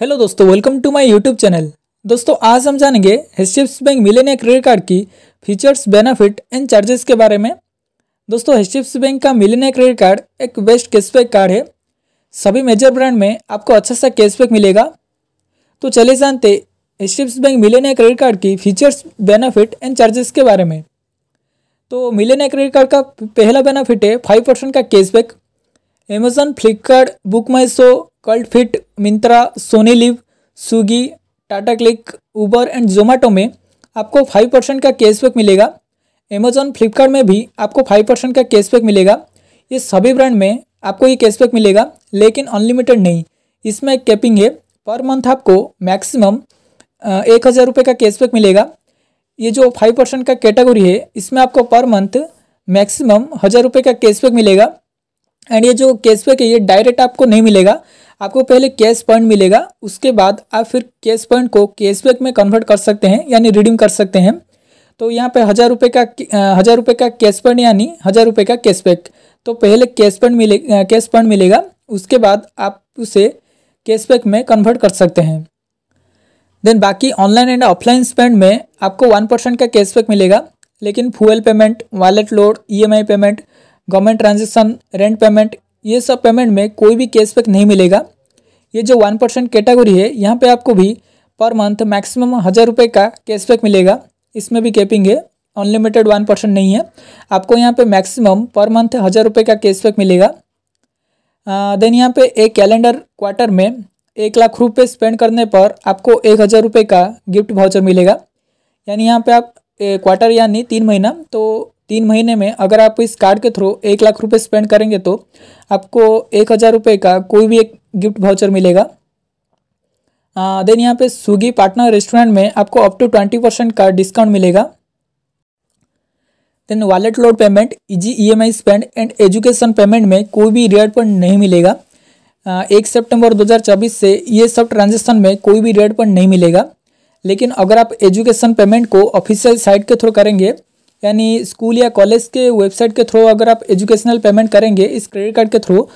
hello दोस्तों welcome to my YouTube channel दोस्तों आज हम जानेंगे H bank Millennia credit card की फीचर्स बेनिफिट एंड चार्जेस के बारे में दोस्तों एच बैंक का मिलेनिया क्रेडिट कार्ड एक बेस्ट कैशबैक कार्ड है सभी मेजर ब्रांड में आपको अच्छा सा कैशबैक मिलेगा तो चले जानते H bank Millennia credit card की फीचर्स बेनिफिट एंड चार्जेस के बारे में तो मिलेनिया क्रेडिट कार्ड का पहला बेनिफिट है फाइव का cashback Amazon Flipkart Book My Show Cult Fit Myntra Sony LIV Swiggy Tata Cliq Uber and Zomato में आपको फाइव परसेंट का कैशबैक मिलेगा एमेज़ॉन फ्लिपकार्ट में भी आपको फाइव परसेंट का कैशबैक मिलेगा ये सभी ब्रांड में आपको ये कैशबैक मिलेगा लेकिन अनलिमिटेड नहीं इसमें एक कैपिंग है पर मंथ आपको मैक्सिमम एक हज़ार रुपये का कैशबैक मिलेगा ये जो फाइव परसेंट का कैटेगरी है इसमें आपको पर मंथ मैक्सिमम हज़ार रुपये का कैशबैक मिलेगा एंड ये जो कैशबैक है ये डायरेक्ट आपको नहीं मिलेगा आपको पहले कैश पॉइंट मिलेगा उसके बाद आप फिर कैश पॉइंट को कैशबैक में कन्वर्ट कर सकते हैं यानी रिडीम कर सकते हैं तो यहाँ पे हज़ार रुपये का हज़ार रुपये का कैश पॉइंट यानी हज़ार रुपये का कैशबैक तो पहले कैश पॉइंट मिले कैश पॉइंट मिलेगा उसके बाद आप उसे कैशबैक में कन्वर्ट कर सकते हैं देन बाकी ऑनलाइन एंड ऑफलाइन स्पेंड में आपको वन परसेंट का कैशबैक मिलेगा लेकिन fuel payment wallet load EMI payment government transaction rent payment ये सब पेमेंट में कोई भी कैशबैक नहीं मिलेगा ये जो वन परसेंट कैटेगरी है यहाँ पे आपको भी पर मंथ मैक्सिमम हज़ार रुपये का कैशबैक मिलेगा इसमें भी कैपिंग है अनलिमिटेड वन परसेंट नहीं है आपको यहाँ पे मैक्सिमम पर मंथ हज़ार रुपये का कैशबैक मिलेगा देन यहाँ पे एक कैलेंडर क्वार्टर में एक लाख रुपये स्पेंड करने पर आपको एक हज़ार रुपये का गिफ्ट भाउचर मिलेगा यानी यहाँ पर आप क्वार्टर यानी तीन महीना तो तीन महीने में अगर आप इस कार्ड के थ्रू एक लाख रुपये स्पेंड करेंगे तो आपको एक हज़ार रुपये का कोई भी एक गिफ्ट वाउचर मिलेगा देन यहाँ पे स्विगी पार्टनर रेस्टोरेंट में आपको अप टू ट्वेंटी परसेंट का डिस्काउंट मिलेगा then wallet load payment easy EMI spend and education payment में कोई भी रेड पॉइंट नहीं मिलेगा आ, एक सितंबर 2024 से ये सब ट्रांजेक्शन में कोई भी रेड पॉइंट नहीं मिलेगा लेकिन अगर आप एजुकेशन पेमेंट को ऑफिशियल साइट के थ्रू करेंगे यानी स्कूल या कॉलेज के वेबसाइट के थ्रू अगर आप एजुकेशनल पेमेंट करेंगे इस क्रेडिट कार्ड के थ्रू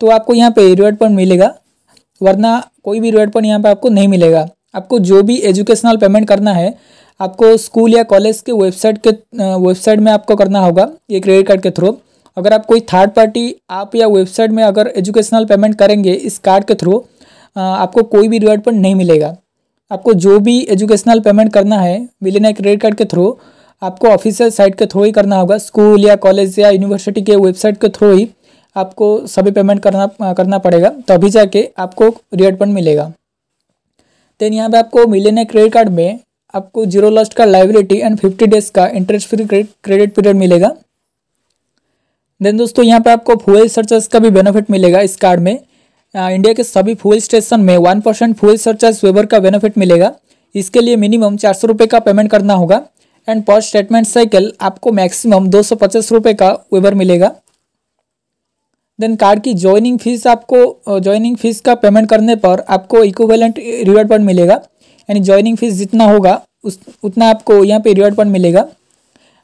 तो आपको यहाँ पे रिवार्ड पॉइंट मिलेगा वरना कोई भी रिवार्ड पॉइंट यहाँ पे आपको नहीं मिलेगा आपको जो भी एजुकेशनल पेमेंट करना है आपको स्कूल या कॉलेज के वेबसाइट के वेबसाइट में आपको करना होगा ये क्रेडिट कार्ड के थ्रू अगर आप कोई थर्ड पार्टी आप या वेबसाइट में अगर एजुकेशनल पेमेंट करेंगे इस कार्ड के थ्रू आपको कोई भी रिवार्ड पॉइंट नहीं मिलेगा आपको जो भी एजुकेशनल पेमेंट करना है मिलेना क्रेडिट कार्ड के थ्रू आपको ऑफिशियल साइट के थ्रू ही करना होगा स्कूल या कॉलेज या यूनिवर्सिटी के वेबसाइट के थ्रू ही आपको सभी पेमेंट करना करना पड़ेगा तभी जाके आपको रिटर्न मिलेगा देन यहाँ पे आपको मिलेनियर क्रेडिट कार्ड में आपको जीरो लास्ट का लाइबिलिटी एंड फिफ्टी डेज का इंटरेस्ट फ्री क्रेडिट पीरियड मिलेगा देन दोस्तों यहाँ पे आपको फ्यूल सरचार्ज का भी बेनिफिट मिलेगा इस कार्ड में आ, इंडिया के सभी फ्यूल स्टेशन में one percent fuel surcharge waiver का बेनिफिट मिलेगा इसके लिए मिनिमम चार सौ रुपये का पेमेंट करना होगा एंड पर स्टेटमेंट साइकिल आपको मैक्सिमम दो सौ का वेबर मिलेगा देन कार्ड की ज्वाइनिंग फीस आपको ज्वाइनिंग फीस का पेमेंट करने पर आपको इक्विवेलेंट रिवार्ड पॉइंट मिलेगा यानी ज्वाइनिंग फीस जितना होगा उस उतना आपको यहाँ पे रिवार्ड पॉइंट मिलेगा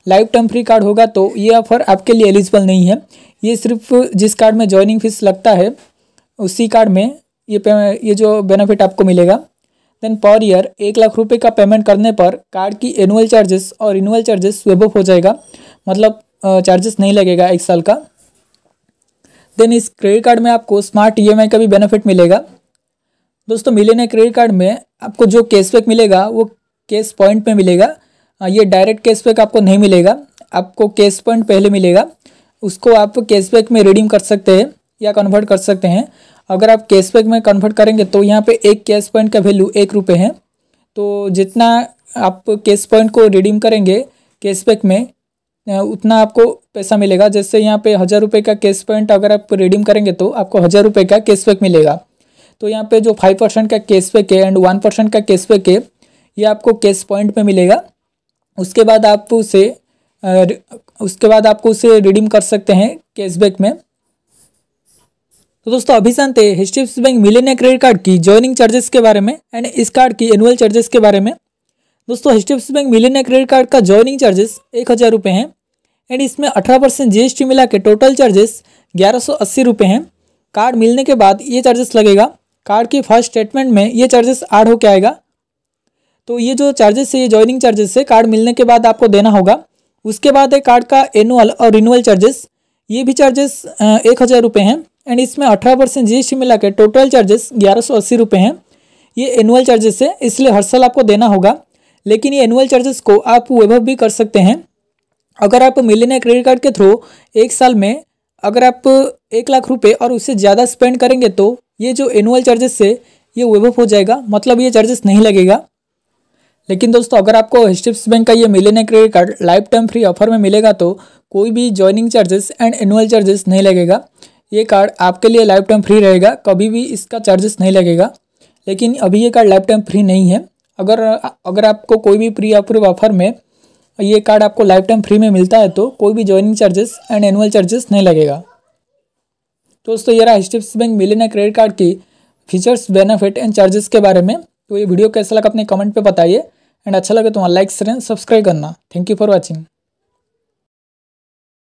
लाइफ टर्म फ्री कार्ड होगा तो ये ऑफर आपके लिए एलिजिबल नहीं है ये सिर्फ जिस कार्ड में ज्वाइनिंग फीस लगता है उसी कार्ड में ये ये जो बेनिफिट आपको मिलेगा देन पर ईयर एक लाख रुपए का पेमेंट करने पर कार्ड की एनुअल चार्जेस और रिनुअल चार्जेस ऑफ हो जाएगा मतलब चार्जेस नहीं लगेगा एक साल का देन इस क्रेडिट कार्ड में आपको स्मार्ट ई e का भी बेनिफिट मिलेगा दोस्तों मिलेनिया क्रेडिट कार्ड में आपको जो कैशबैक मिलेगा वो कैश पॉइंट में मिलेगा ये डायरेक्ट कैशबैक आपको नहीं मिलेगा आपको कैश पॉइंट पहले मिलेगा उसको आप कैशबैक में रिडीम कर सकते हैं या कन्वर्ट कर सकते हैं अगर आप कैशबैक में कन्वर्ट करेंगे तो यहाँ पे एक कैश पॉइंट का वैल्यू एक रुपये है तो जितना आप कैश पॉइंट को रिडीम करेंगे कैशबैक में उतना आपको पैसा मिलेगा जैसे यहाँ पे हज़ार रुपये का कैश पॉइंट अगर आप रिडीम करेंगे तो आपको हज़ार रुपये का कैशबैक मिलेगा तो यहाँ पे जो फाइव परसेंट का कैशबैक है एंड वन परसेंट का कैशबैक है ये आपको कैश पॉइंट में मिलेगा उसके बाद आप उसे उसके बाद आपको उसे रिडीम कर सकते हैं कैशबैक में तो दोस्तों अभी जानते हैं H bank Millennia credit card की ज्वाइनिंग चार्जेस के बारे में एंड इस कार्ड की एनुअल चार्जेस के बारे में दोस्तों H bank Millennia credit card का ज्वाइनिंग चार्जेस एक हज़ार रुपये हैं एंड इसमें अठारह परसेंट जी एस टी मिला के टोटल चार्जेस ग्यारह सौ अस्सी रुपये हैं कार्ड मिलने के बाद ये चार्जेस लगेगा कार्ड की फर्स्ट स्टेटमेंट में ये चार्जेस ऐड होके आएगा तो ये जो चार्जेस है ये ज्वाइनिंग चार्जेस है कार्ड मिलने के बाद आपको देना होगा उसके बाद है कार्ड का एनुअल और रिनुअल चार्जेस ये भी चार्जेस एक हज़ार रुपये हैं एंड इसमें अठारह परसेंट जी टी मिला के टोटल चार्जेस ग्यारह सौ अस्सी रुपये हैं ये एनुअल चार्जेस है इसलिए हर साल आपको देना होगा लेकिन ये एनुअल चार्जेस को आप वेब भी कर सकते हैं अगर आप मिलेनिया क्रेडिट कार्ड के थ्रू एक साल में अगर आप एक लाख रुपये और उससे ज़्यादा स्पेंड करेंगे तो ये जो एनुअल चार्जेस है ये वेबअप हो जाएगा मतलब ये चार्जेस नहीं लगेगा लेकिन दोस्तों अगर आपको एच बैंक का ये Millennia credit card lifetime free offer में मिलेगा तो कोई भी joining charges and annual charges नहीं लगेगा ये कार्ड आपके लिए लाइफ टाइम फ्री रहेगा कभी भी इसका चार्जेस नहीं लगेगा लेकिन अभी ये कार्ड लाइफ टाइम फ्री नहीं है अगर अगर आपको कोई भी प्री अप्रूव ऑफर में ये कार्ड आपको लाइफ टाइम फ्री में मिलता है तो कोई भी joining charges and annual charges नहीं लगेगा दोस्तों ये रहा H bank Millennia credit card की फीचर्स बेनिफिट एंड चार्जेस के बारे में तो ये वीडियो कैसा लगा अपने कमेंट पे बताइए एंड अच्छा लगे तो वहाँ लाइक एंड सब्सक्राइब करना थैंक यू फॉर वॉचिंग